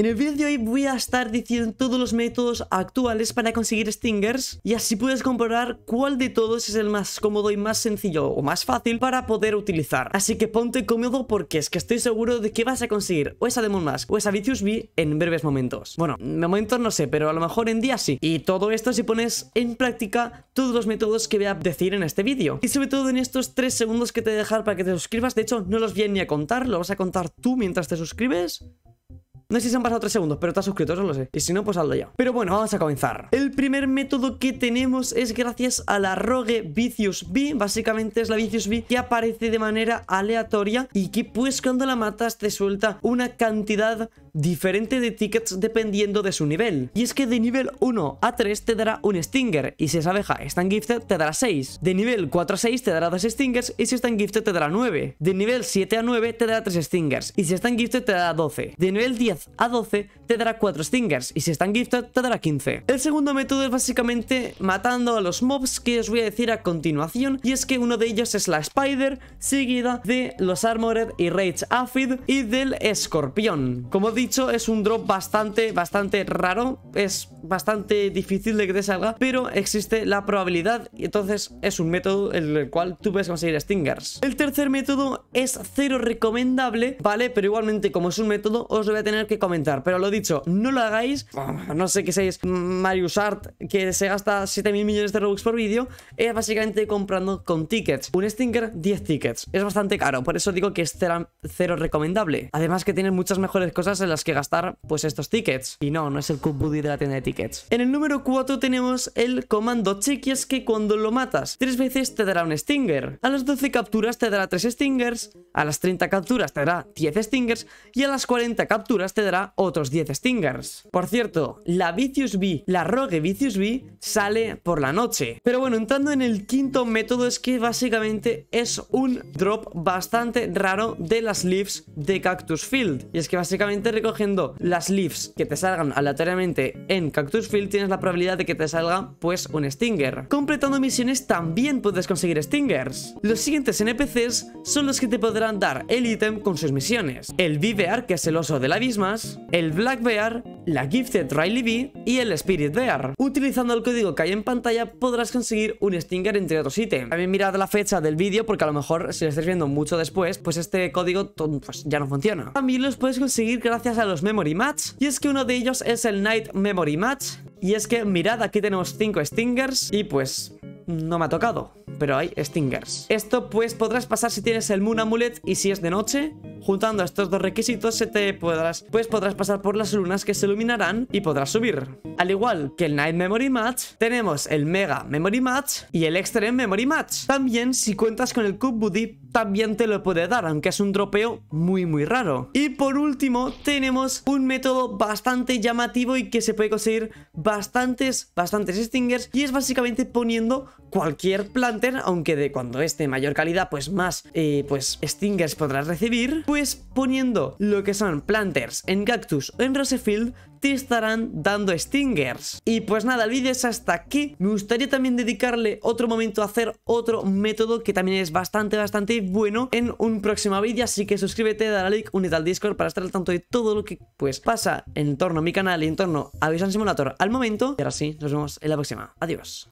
En el vídeo de hoy voy a estar diciendo todos los métodos actuales para conseguir stingers y así puedes comprobar cuál de todos es el más cómodo y más sencillo o más fácil para poder utilizar. Así que ponte cómodo porque es que estoy seguro de que vas a conseguir o esa Demon Mask o esa Vicious B en breves momentos. Bueno, en momentos no sé, pero a lo mejor en día sí. Y todo esto si pones en práctica todos los métodos que voy a decir en este vídeo. Y sobre todo en estos 3 segundos que te voy a dejar para que te suscribas, de hecho no los voy a ni a contar, lo vas a contar tú mientras te suscribes no sé si se han pasado 3 segundos, pero estás suscrito, eso lo sé. Y si no, pues hazlo ya. Pero bueno, vamos a comenzar. El primer método que tenemos es gracias a la rogue Vicious B. Básicamente es la Vicious B que aparece de manera aleatoria y que pues cuando la matas te suelta una cantidad diferente de tickets dependiendo de su nivel. Y es que de nivel 1 a 3 te dará un Stinger y si esa abeja está en Gifted te dará 6. De nivel 4 a 6 te dará 2 Stingers y si está en Gifted te dará 9. De nivel 7 a 9 te dará 3 Stingers y si está en Gifted te dará 12. De nivel 10 a 12 te dará 4 stingers y si están gifted te dará 15. El segundo método es básicamente matando a los mobs que os voy a decir a continuación y es que uno de ellos es la spider seguida de los armored y rage aphid y del escorpión. Como he dicho es un drop bastante bastante raro, es bastante difícil de que te salga pero existe la probabilidad y entonces es un método en el cual tú puedes conseguir stingers. El tercer método es cero recomendable, ¿vale? Pero igualmente como es un método os voy a tener que comentar. Pero lo dicho, no lo hagáis. Ah, no sé qué seáis Marius Art, que se gasta 7.000 millones de Robux por vídeo. Es básicamente comprando con tickets. Un Stinger, 10 tickets. Es bastante caro, por eso digo que es cero recomendable. Además que tienes muchas mejores cosas en las que gastar pues estos tickets. Y no, no es el Cup Buddy de la tienda de tickets. En el número 4 tenemos el comando es que cuando lo matas tres veces te dará un Stinger. A las 12 capturas te dará 3 Stingers, a las 30 capturas te dará 10 Stingers y a las 40 capturas te dará otros 10 Stingers. Por cierto, la Vicious B, la Rogue Vicious B, sale por la noche. Pero bueno, entrando en el quinto método es que básicamente es un drop bastante raro de las leaves de Cactus Field. Y es que básicamente recogiendo las leaves que te salgan aleatoriamente en Cactus Field tienes la probabilidad de que te salga pues un Stinger. Completando misiones también puedes conseguir Stingers. Los siguientes NPCs son los que te podrán dar el ítem con sus misiones. El Vivear, que es el oso del abismo, el Black Bear, la Gifted Riley B y el Spirit Bear. Utilizando el código que hay en pantalla podrás conseguir un stinger entre otros ítems. También mirad la fecha del vídeo porque a lo mejor si lo estáis viendo mucho después, pues este código pues ya no funciona. También los puedes conseguir gracias a los Memory Match y es que uno de ellos es el Night Memory Match y es que mirad aquí tenemos 5 stingers y pues no me ha tocado, pero hay stingers. Esto pues podrás pasar si tienes el Moon Amulet y si es de noche Juntando estos dos requisitos se te podrás, pues podrás pasar por las lunas que se iluminarán y podrás subir. Al igual que el Night Memory Match, tenemos el Mega Memory Match y el Extreme Memory Match. También si cuentas con el Cup Buddy, también te lo puede dar, aunque es un dropeo muy muy raro. Y por último, tenemos un método bastante llamativo y que se puede conseguir bastantes, bastantes stingers y es básicamente poniendo cualquier planter, aunque de cuando es de mayor calidad, pues más, eh, pues stingers podrás recibir pues poniendo lo que son planters en cactus o en rosefield te estarán dando stingers. Y pues nada, el vídeo es hasta aquí. Me gustaría también dedicarle otro momento a hacer otro método que también es bastante, bastante bueno en un próximo vídeo. Así que suscríbete, dale like, únete al Discord para estar al tanto de todo lo que pues pasa en torno a mi canal y en torno a Vision Simulator al momento. Y ahora sí, nos vemos en la próxima. Adiós.